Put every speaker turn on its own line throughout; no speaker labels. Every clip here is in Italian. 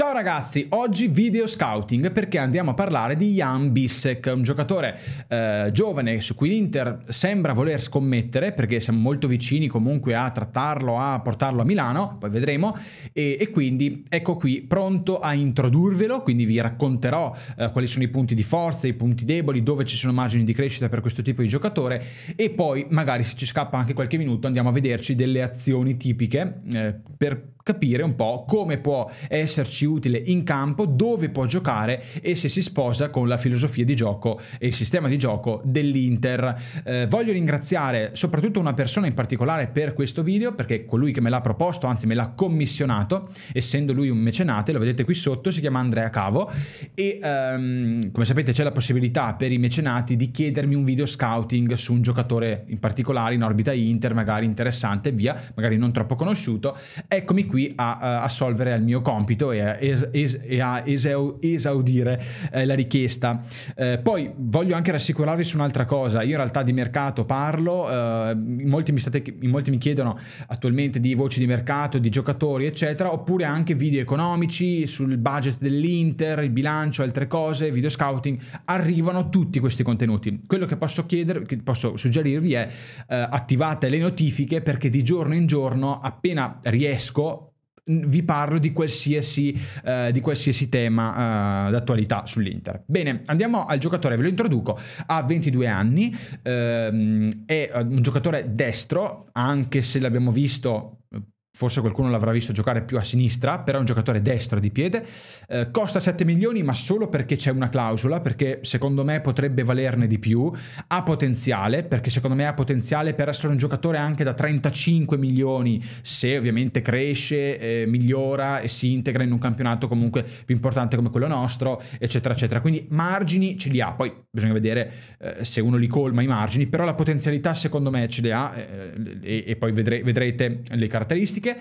Ciao ragazzi, oggi video scouting perché andiamo a parlare di Jan Bissek, un giocatore eh, giovane su cui l'Inter sembra voler scommettere perché siamo molto vicini comunque a trattarlo, a portarlo a Milano, poi vedremo, e, e quindi ecco qui pronto a introdurvelo, quindi vi racconterò eh, quali sono i punti di forza, i punti deboli, dove ci sono margini di crescita per questo tipo di giocatore e poi magari se ci scappa anche qualche minuto andiamo a vederci delle azioni tipiche eh, per capire un po' come può esserci utile in campo, dove può giocare e se si sposa con la filosofia di gioco e il sistema di gioco dell'Inter. Eh, voglio ringraziare soprattutto una persona in particolare per questo video perché colui che me l'ha proposto, anzi me l'ha commissionato, essendo lui un mecenate, lo vedete qui sotto, si chiama Andrea Cavo e ehm, come sapete c'è la possibilità per i mecenati di chiedermi un video scouting su un giocatore in particolare in orbita Inter, magari interessante via, magari non troppo conosciuto. Eccomi qui qui a, eh, a solvere il mio compito e a, es, e a esaudire eh, la richiesta. Eh, poi voglio anche rassicurarvi su un'altra cosa, io in realtà di mercato parlo, eh, molti, mi state, molti mi chiedono attualmente di voci di mercato, di giocatori eccetera, oppure anche video economici sul budget dell'Inter, il bilancio, altre cose, video scouting, arrivano tutti questi contenuti. Quello che posso chiedere, che posso suggerirvi è eh, attivate le notifiche perché di giorno in giorno appena riesco vi parlo di qualsiasi, eh, di qualsiasi tema eh, d'attualità sull'Inter. Bene, andiamo al giocatore, ve lo introduco, ha 22 anni, ehm, è eh, un giocatore destro, anche se l'abbiamo visto forse qualcuno l'avrà visto giocare più a sinistra, però è un giocatore destro di piede, eh, costa 7 milioni ma solo perché c'è una clausola, perché secondo me potrebbe valerne di più, ha potenziale, perché secondo me ha potenziale per essere un giocatore anche da 35 milioni, se ovviamente cresce, eh, migliora e si integra in un campionato comunque più importante come quello nostro, eccetera, eccetera. Quindi margini ce li ha, poi bisogna vedere eh, se uno li colma i margini, però la potenzialità secondo me ce li ha eh, e, e poi vedre- vedrete le caratteristiche statistiche.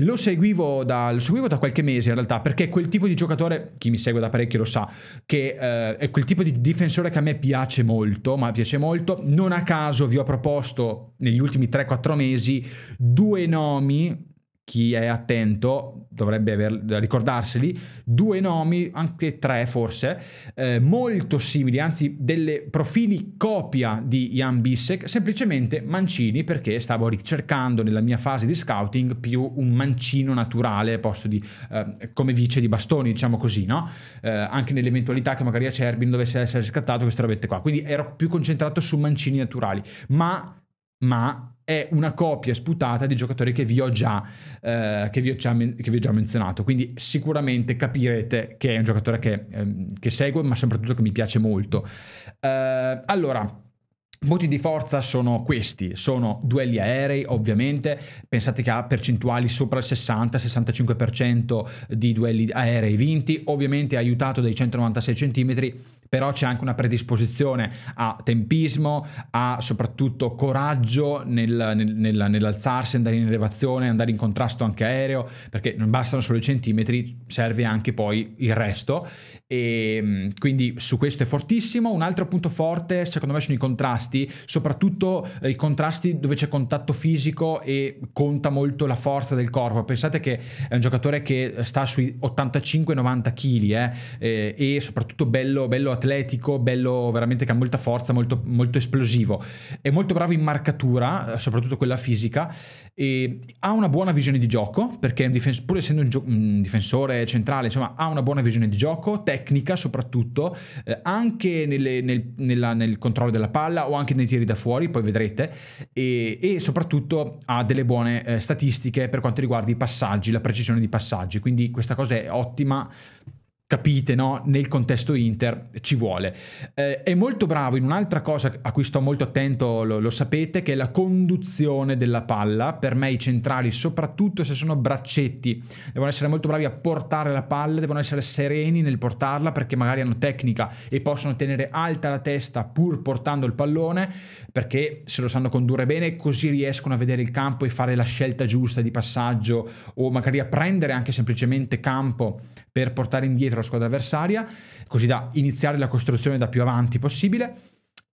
Lo seguivo, da, lo seguivo, da, qualche mese in realtà, perché quel tipo di giocatore, chi mi segue da parecchio lo sa, che eh, è quel tipo di difensore che a me piace molto, ma piace molto. Non a caso vi ho proposto negli ultimi 3-4 mesi due nomi chi è attento dovrebbe aver, ricordarseli, due nomi, anche tre forse, eh, molto simili, anzi delle profili copia di Jan Bissek, semplicemente mancini perché stavo ricercando nella mia fase di scouting più un mancino naturale posto di, eh, come vice di bastoni, diciamo così, no? Eh, anche nell'eventualità che magari a Cerbin dovesse essere scattato queste robette qua, quindi ero più concentrato su mancini naturali, ma, ma è una copia sputata di giocatori che vi ho già, eh, che vi ho già, che vi ho già menzionato. Quindi sicuramente capirete che è un giocatore che, ehm, che segue, ma soprattutto che mi piace molto. Eh, allora. Voti di forza sono questi, sono duelli aerei ovviamente, pensate che ha percentuali sopra il 60-65% di duelli aerei vinti, ovviamente aiutato dai 196 cm però c'è anche una predisposizione a tempismo, a soprattutto coraggio nel, nel, nel, nell'alzarsi, andare in elevazione, andare in contrasto anche aereo, perché non bastano solo i centimetri, serve anche poi il resto. E ehm, quindi su questo è fortissimo. Un altro punto forte, secondo me, sono i contrasti, soprattutto eh, i contrasti dove c'è contatto fisico e conta molto la forza del corpo. Pensate che è un giocatore che sta sui 85-90 kg eh, eh, e soprattutto bello, bello attivo atletico, bello veramente che ha molta forza, molto, molto esplosivo. È molto bravo in marcatura, eh, soprattutto quella fisica, ha una buona visione di gioco, perché difenso, pur essendo un, gio- un, difensore centrale, insomma, ha una buona visione di gioco, tecnica soprattutto, eh, anche nelle, nel, nella, nel, controllo della palla o anche nei tiri da fuori, poi vedrete, e, e soprattutto ha delle buone eh, statistiche per quanto riguarda i passaggi, la precisione di passaggi, quindi questa cosa è ottima capite, no? nel contesto Inter ci vuole. Eh, è molto bravo in un'altra cosa a cui sto molto attento, lo, lo, sapete, che è la conduzione della palla. Per me i centrali, soprattutto se sono braccetti, devono essere molto bravi a portare la palla, devono essere sereni nel portarla perché magari hanno tecnica e possono tenere alta la testa pur portando il pallone, perché se lo sanno condurre bene così riescono a vedere il campo e fare la scelta giusta di passaggio o magari a prendere anche semplicemente campo per portare indietro la squadra avversaria, così da iniziare la costruzione da più avanti possibile.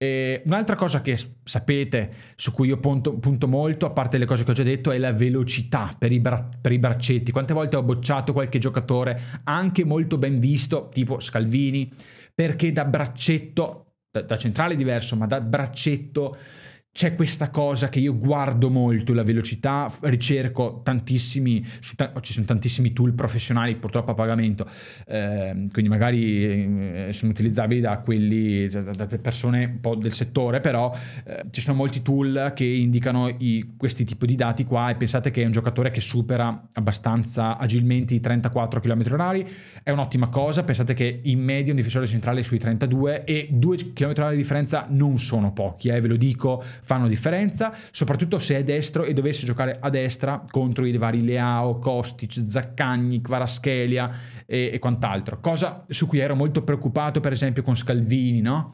E un'altra cosa che sapete, su cui io punto, punto, molto, a parte le cose che ho già detto, è la velocità per i, bra- per i braccetti. Quante volte ho bocciato qualche giocatore, anche molto ben visto, tipo Scalvini, perché da braccetto, da, da centrale diverso, ma da braccetto c'è questa cosa che io guardo molto la velocità, ricerco tantissimi, ta- ci sono tantissimi tool professionali purtroppo a pagamento, eh, quindi magari eh, sono utilizzabili da quelli, da, da, persone un po' del settore, però eh, ci sono molti tool che indicano i, questi tipi di dati qua e pensate che un giocatore che supera abbastanza agilmente i 34 km/h è un'ottima cosa, pensate che in media un difensore centrale è sui 32 e 2 km/h di differenza non sono pochi, eh, ve lo dico fanno differenza, soprattutto se è destro e dovesse giocare a destra contro i vari Leao, Kostic, Zaccagni, Kvaraschelia e, e quant'altro. Cosa su cui ero molto preoccupato per esempio con Scalvini, no?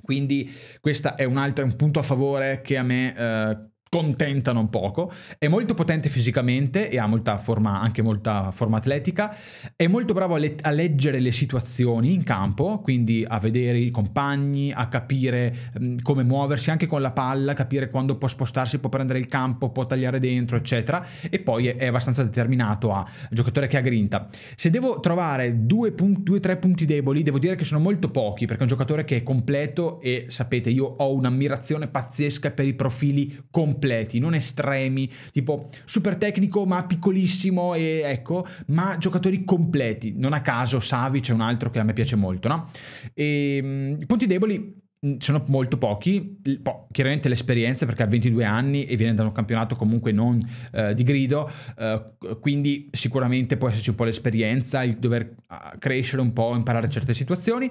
Quindi questo è un altro un punto a favore che a me eh, contenta non poco, è molto potente fisicamente e ha molta forma, anche molta forma atletica, è molto bravo a, le- a, leggere le situazioni in campo, quindi a vedere i compagni, a capire mh, come muoversi anche con la palla, capire quando può spostarsi, può prendere il campo, può tagliare dentro, eccetera, e poi è, è abbastanza determinato a giocatore che ha grinta. Se devo trovare due o pun- tre punti deboli, devo dire che sono molto pochi, perché è un giocatore che è completo e sapete, io ho un'ammirazione pazzesca per i profili completi completi, non estremi, tipo super tecnico ma piccolissimo e ecco, ma giocatori completi. Non a caso Savi c'è un altro che a me piace molto, no? E, ehm, I punti deboli mm, sono molto pochi, po- chiaramente l'esperienza perché ha 22 anni e viene da un campionato comunque non eh, di grido, eh, quindi sicuramente può esserci un po' l'esperienza, il dover ah, crescere un po', imparare certe situazioni,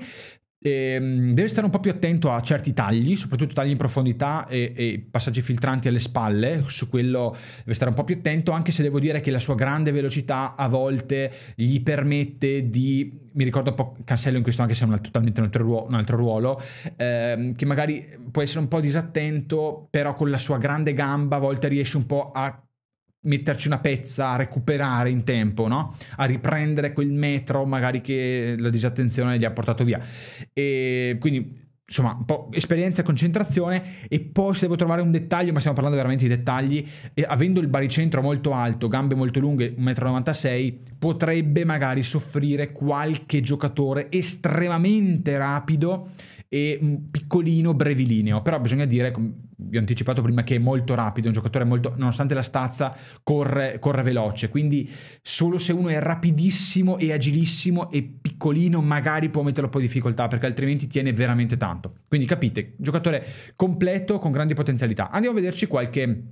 Ehm, deve stare un po' più attento a certi tagli, soprattutto tagli in profondità e, e, passaggi filtranti alle spalle, su quello deve stare un po' più attento, anche se devo dire che la sua grande velocità a volte gli permette di, mi ricordo un po' Cancello in questo anche se è un, totalmente un altro ruolo, un altro ruolo ehm, che magari può essere un po' disattento, però con la sua grande gamba a volte riesce un po' a metterci una pezza, a recuperare in tempo, no? A riprendere quel metro magari che la disattenzione gli ha portato via. E quindi insomma, un po' esperienza e concentrazione. E poi se devo trovare un dettaglio, ma stiamo parlando veramente di dettagli, avendo il baricentro molto alto, gambe molto lunghe, 1,96 m, potrebbe magari soffrire qualche giocatore estremamente rapido e piccolino, brevilineo. Però bisogna dire vi ho anticipato prima che è molto rapido, è un giocatore molto, nonostante la stazza, corre, corre veloce, quindi solo se uno è rapidissimo e agilissimo e piccolino magari può metterlo un po' in difficoltà perché altrimenti tiene veramente tanto. Quindi capite, giocatore completo con grandi potenzialità. Andiamo a vederci qualche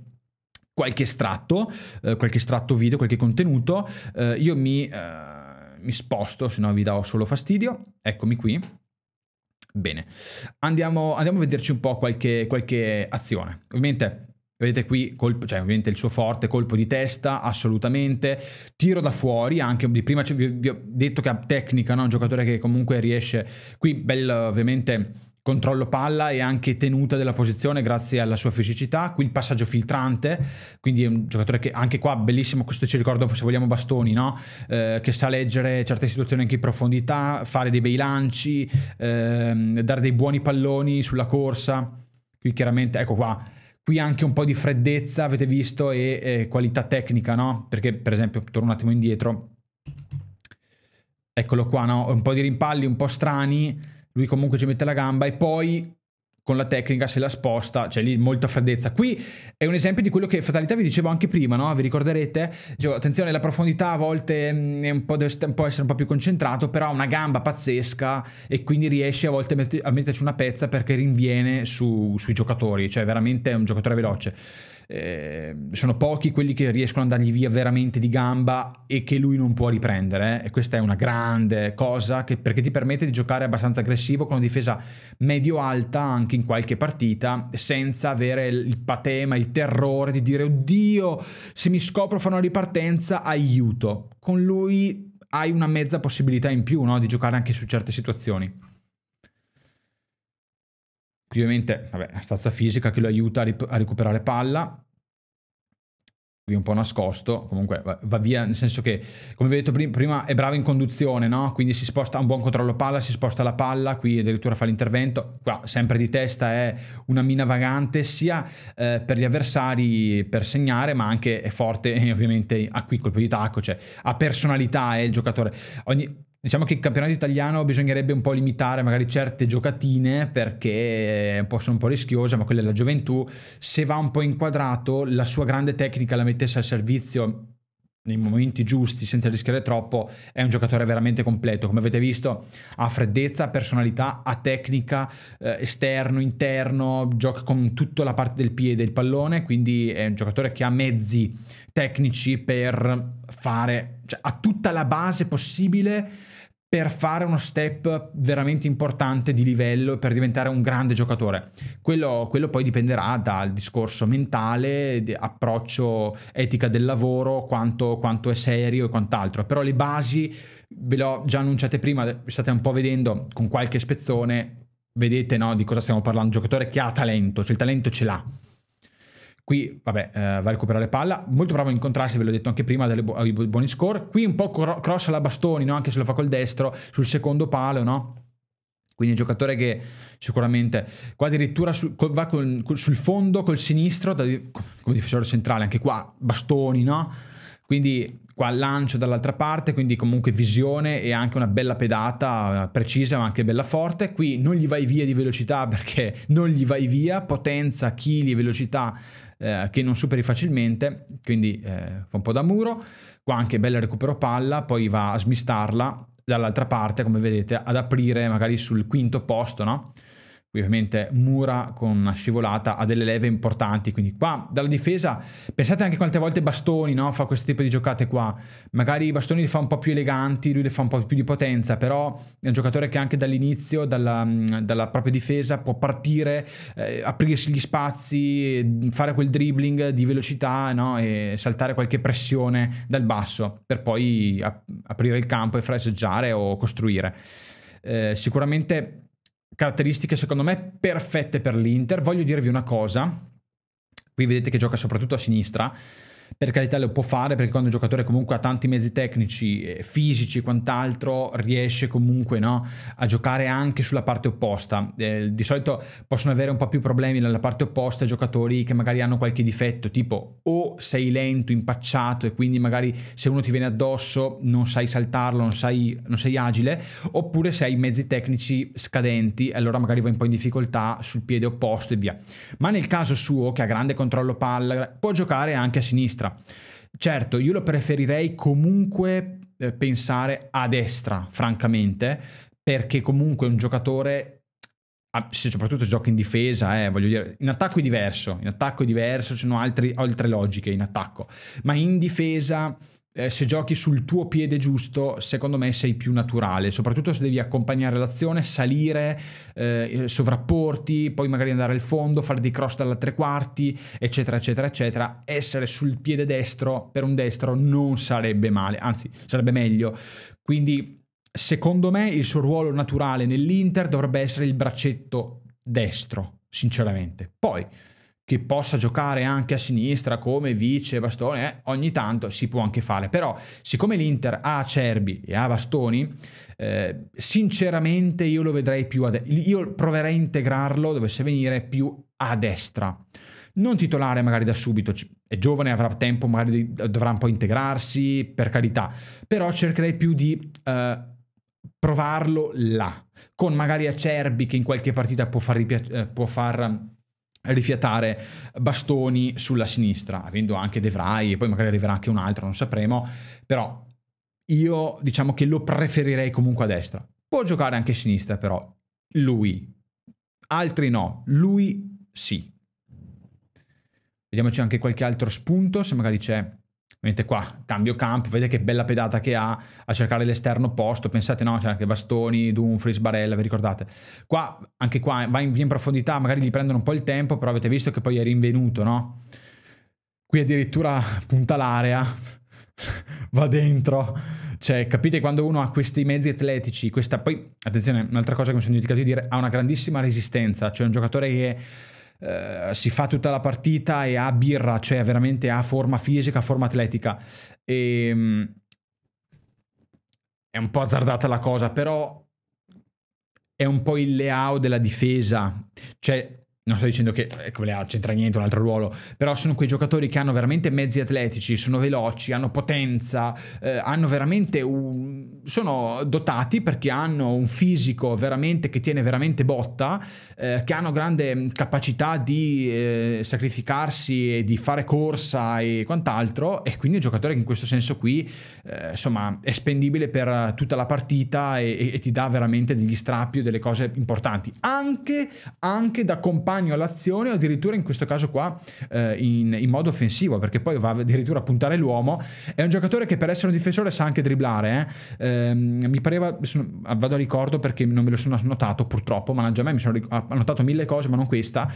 qualche estratto, eh, qualche estratto video, qualche contenuto. Eh, io mi, eh, mi sposto, se no vi do solo fastidio. Eccomi qui. Bene, andiamo, andiamo a vederci un po' qualche, qualche azione. Ovviamente Vedete qui, colpo, cioè ovviamente il suo forte, colpo di testa, assolutamente, tiro da fuori, anche di prima cioè, vi, vi ho detto che ha tecnica, no? un giocatore che comunque riesce, qui bel ovviamente controllo palla e anche tenuta della posizione grazie alla sua fisicità. Qui il passaggio filtrante, quindi è un giocatore che anche qua bellissimo, questo ci ricorda se vogliamo Bastoni, no? eh, che sa leggere certe situazioni anche in profondità, fare dei bei lanci, ehm, dare dei buoni palloni sulla corsa. Qui chiaramente, ecco qua, qui anche un po' di freddezza avete visto e, e qualità tecnica, no? Perché per esempio, torno un attimo indietro, eccolo qua, no? Un po' di rimpalli un po' strani lui comunque ci mette la gamba e poi con la tecnica se la sposta, cioè lì molta freddezza. Qui è un esempio di quello che Fatalità vi dicevo anche prima, no? Vi ricorderete? Dicevo, attenzione, la profondità a volte mm, un po deve un po essere un po' più concentrato, però ha una gamba pazzesca e quindi riesce a volte a metterci una pezza perché rinviene su, sui giocatori, cioè veramente è un giocatore veloce. Ehm, sono pochi quelli che riescono ad andargli via veramente di gamba e che lui non può riprendere. Eh. E questa è una grande cosa che, perché ti permette di giocare abbastanza aggressivo con una difesa medio-alta anche in qualche partita, senza avere il patema, il terrore di dire oddio, se mi scopro fa una ripartenza, aiuto. Con lui hai una mezza possibilità in più no? di giocare anche su certe situazioni. Qui ovviamente, vabbè, la stazza fisica che lo aiuta a, a recuperare palla, qui un po' nascosto, comunque va via, nel senso che, come vi ho detto prima, è bravo in conduzione, no? Quindi si sposta, ha un buon controllo palla, si sposta la palla, qui addirittura fa l'intervento, qua sempre di testa è una mina vagante sia eh, per gli avversari per segnare, ma anche è forte e ovviamente a qui colpo di tacco, cioè ha personalità, è il giocatore. Ogni, Diciamo che il campionato italiano bisognerebbe un po' limitare magari certe giocatine perché sono un po' rischiose, ma quella è la gioventù, se va un po' inquadrato, la sua grande tecnica la mettesse al servizio nei momenti giusti, senza rischiare troppo, è un giocatore veramente completo. Come avete visto, ha freddezza, personalità, ha tecnica, eh, esterno, interno, gioca con tutta la parte del piede, il pallone, quindi è un giocatore che ha mezzi tecnici per fare, cioè ha tutta la base possibile per fare uno step veramente importante di livello per diventare un grande giocatore. Quello, quello, poi dipenderà dal discorso mentale, approccio, etica del lavoro, quanto, quanto è serio e quant'altro. Però le basi ve le ho già annunciate prima, state un po' vedendo con qualche spezzone, vedete no, di cosa stiamo parlando, un giocatore che ha talento, cioè il talento ce l'ha Qui, vabbè, eh, va a recuperare palla. Molto bravo a incontrarsi, ve l'ho detto anche prima, delle ai bu buoni score. Qui un po' cross alla bastoni, no? anche se lo fa col destro, sul secondo palo, no? Quindi è un giocatore che sicuramente qua addirittura su, va col, col, sul fondo col sinistro, da, come difensore centrale, anche qua bastoni, no? Quindi qua lancio dall'altra parte, quindi comunque visione e anche una bella pedata precisa ma anche bella forte. Qui non gli vai via di velocità perché non gli vai via, potenza, chili, velocità eh, che non superi facilmente, quindi eh, fa un po' da muro. Qua anche bel recupero palla, poi va a smistarla dall'altra parte, come vedete, ad aprire magari sul quinto posto, no? ovviamente Mura con una scivolata ha delle leve importanti quindi qua dalla difesa pensate anche quante volte Bastoni no? fa questo tipo di giocate qua magari Bastoni li fa un po' più eleganti lui li fa un po' più di potenza però è un giocatore che anche dall'inizio dalla, dalla propria difesa può partire eh, aprirsi gli spazi fare quel dribbling di velocità no? e saltare qualche pressione dal basso per poi aprire il campo e fraseggiare o costruire eh, sicuramente caratteristiche secondo me perfette per l'Inter. Voglio dirvi una cosa, qui vedete che gioca soprattutto a sinistra, per carità lo può fare perché quando un giocatore comunque ha tanti mesi tecnici, fisici e quant'altro, riesce comunque no, a giocare anche sulla parte opposta. Eh, di solito possono avere un po' più problemi nella parte opposta i giocatori che magari hanno qualche difetto, tipo o sei lento, impacciato e quindi magari se uno ti viene addosso non sai saltarlo, non sei, non sei agile, oppure se hai mezzi tecnici scadenti, allora magari vai un po' in difficoltà sul piede opposto e via. Ma nel caso suo, che ha grande controllo palla, può giocare anche a sinistra sinistra. Certo, io lo preferirei comunque eh, pensare a destra, francamente, perché comunque un giocatore ah, se soprattutto gioca in difesa, eh, voglio dire, in attacco è diverso, in attacco è diverso, ci sono altri, altre logiche in attacco, ma in difesa eh, se giochi sul tuo piede giusto, secondo me sei più naturale, soprattutto se devi accompagnare l'azione, salire, eh, sovrapporti, poi magari andare al fondo, fare dei cross dalla tre quarti, eccetera, eccetera, eccetera. Essere sul piede destro per un destro non sarebbe male, anzi sarebbe meglio. Quindi secondo me il suo ruolo naturale nell'Inter dovrebbe essere il braccetto destro, sinceramente. Poi che possa giocare anche a sinistra come vice bastone, eh, ogni tanto si può anche fare, però siccome l'Inter ha Acerbi e ha Bastoni, eh, sinceramente io lo vedrei più a destra, io proverei a integrarlo, dovesse venire più a destra. Non titolare magari da subito, è giovane, avrà tempo, magari dovrà un po' integrarsi, per carità, però cercherei più di eh, provarlo là, con magari Acerbi che in qualche partita può far, eh, può far rifiatare bastoni sulla sinistra, avendo anche De Vrij e poi magari arriverà anche un altro, non sapremo, però io diciamo che lo preferirei comunque a destra. Può giocare anche a sinistra però, lui. Altri no, lui sì. Vediamoci anche qualche altro spunto, se magari c'è Vedete qua, cambio campo, vedete che bella pedata che ha a cercare l'esterno opposto, pensate no, c'è anche Bastoni, Dumfries, Barella, vi ricordate? Qua, anche qua, va in, in profondità, magari gli prendono un po' il tempo, però avete visto che poi è rinvenuto, no? Qui addirittura punta l'area, va dentro, cioè capite quando uno ha questi mezzi atletici, questa poi, attenzione, un'altra cosa che mi sono dimenticato di dire, ha una grandissima resistenza, cioè un giocatore che... È, eh, si fa tutta la partita e ha birra, cioè veramente ha forma fisica, forma atletica. E, ehm, è un po' azzardata la cosa, però è un po' il layout della difesa. Cioè, non sto dicendo che come ecco, c'entra niente un altro ruolo, però sono quei giocatori che hanno veramente mezzi atletici, sono veloci, hanno potenza, eh, hanno veramente un... sono dotati perché hanno un fisico veramente che tiene veramente botta, eh, che hanno grande capacità di eh, sacrificarsi e di fare corsa e quant'altro e quindi è un giocatore che in questo senso qui eh, insomma è spendibile per tutta la partita e, e, e ti dà veramente degli strappi o delle cose importanti, anche, anche da compagno accompagno all'azione o addirittura in questo caso qua eh, in, in, modo offensivo perché poi va addirittura a puntare l'uomo è un giocatore che per essere un difensore sa anche dribblare eh. Eh, mi pareva sono, ah, vado a ricordo perché non me lo sono annotato purtroppo mannaggia a me mi sono annotato mille cose ma non questa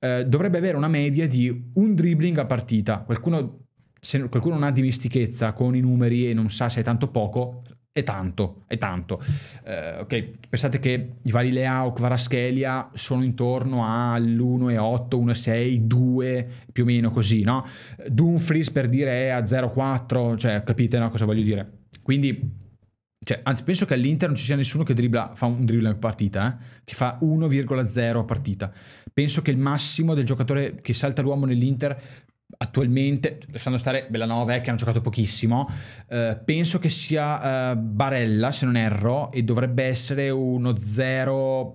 eh, dovrebbe avere una media di un dribbling a partita qualcuno se qualcuno non ha dimestichezza con i numeri e non sa se è tanto poco, è tanto, è tanto. Eh, ok, pensate che i vari layout, Varaschelia sono intorno all'1,8, 1,6, 2, più o meno così, no? Dumfries per dire è a 0,4, cioè capite no, cosa voglio dire? Quindi, cioè, anzi, penso che all'Inter non ci sia nessuno che dribbla, fa un dribbling partita, eh? che fa 1,0 a partita. Penso che il massimo del giocatore che salta l'uomo nell'Inter attualmente, lasciando stare Bellanova eh, che hanno giocato pochissimo, eh, penso che sia eh, Barella se non erro e dovrebbe essere uno 0-8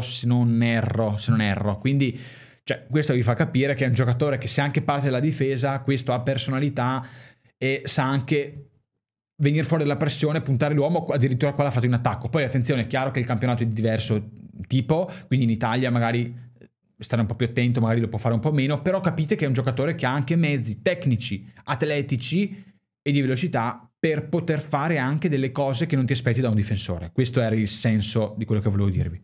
se non erro, se non erro. Quindi cioè, questo vi fa capire che è un giocatore che se anche parte della difesa, questo ha personalità e sa anche venire fuori dalla pressione, puntare l'uomo addirittura qua l'ha fatto in attacco. Poi attenzione, è chiaro che il campionato è di diverso tipo, quindi in Italia magari stare un po' più attento, magari lo può fare un po' meno, però capite che è un giocatore che ha anche mezzi tecnici, atletici e di velocità per poter fare anche delle cose che non ti aspetti da un difensore. Questo era il senso di quello che volevo dirvi.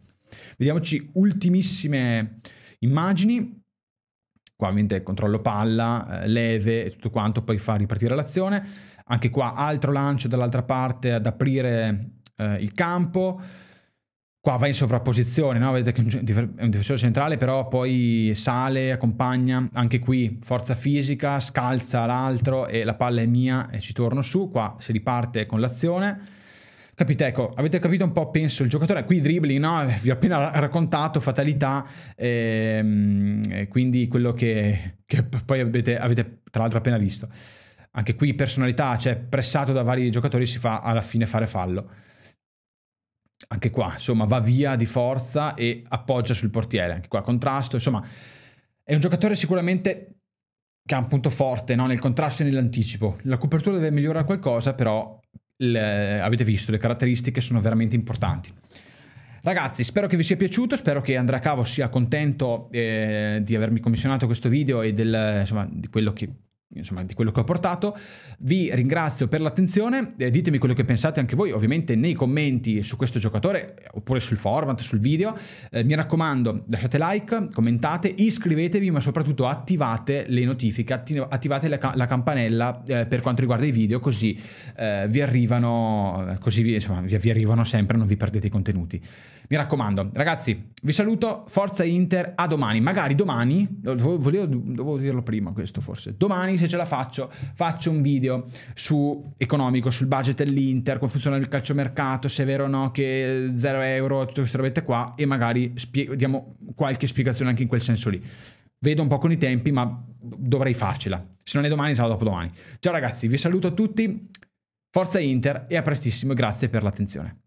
Vediamoci ultimissime immagini. Qua ovviamente controllo palla, eh, leve e tutto quanto, poi fa ripartire l'azione. Anche qua altro lancio dall'altra parte ad aprire eh, il campo. Qua va in sovrapposizione, no? vedete che è un difensore centrale, però poi sale, accompagna, anche qui forza fisica, scalza l'altro e la palla è mia e ci torno su, qua si riparte con l'azione. Capite, ecco, avete capito un po', penso, il giocatore, qui dribbling, no? Eh, vi ho appena raccontato, fatalità, ehm, e quindi quello che, che poi avete, avete tra l'altro appena visto. Anche qui personalità, cioè pressato da vari giocatori si fa alla fine fare fallo anche qua, insomma, va via di forza e appoggia sul portiere, anche qua contrasto, insomma, è un giocatore sicuramente che ha un punto forte no? nel contrasto e nell'anticipo. La copertura deve migliorare qualcosa, però le, avete visto, le caratteristiche sono veramente importanti. Ragazzi, spero che vi sia piaciuto, spero che Andrea Cavo sia contento eh, di avermi commissionato questo video e del, insomma, di quello che insomma, di quello che ho portato. Vi ringrazio per l'attenzione, eh, ditemi quello che pensate anche voi, ovviamente nei commenti su questo giocatore oppure sul format, sul video. Eh, mi raccomando, lasciate like, commentate, iscrivetevi, ma soprattutto attivate le notifiche, attivate la, ca- la campanella eh, per quanto riguarda i video, così eh, vi arrivano così vi, insomma, vi, vi arrivano sempre, non vi perdete i contenuti. Mi raccomando, ragazzi, vi saluto, forza Inter, a domani, magari domani, volevo, volevo dirlo prima questo forse, domani se ce la faccio, faccio un video su economico, sul budget dell'Inter, come funziona il calciomercato, se è vero o no che 0 euro, tutte queste robette qua e magari spie- diamo qualche spiegazione anche in quel senso lì. Vedo un po' con i tempi, ma dovrei farcela. Se non è domani, sarà domani. Ciao ragazzi, vi saluto a tutti. Forza Inter e a prestissimo, grazie per l'attenzione.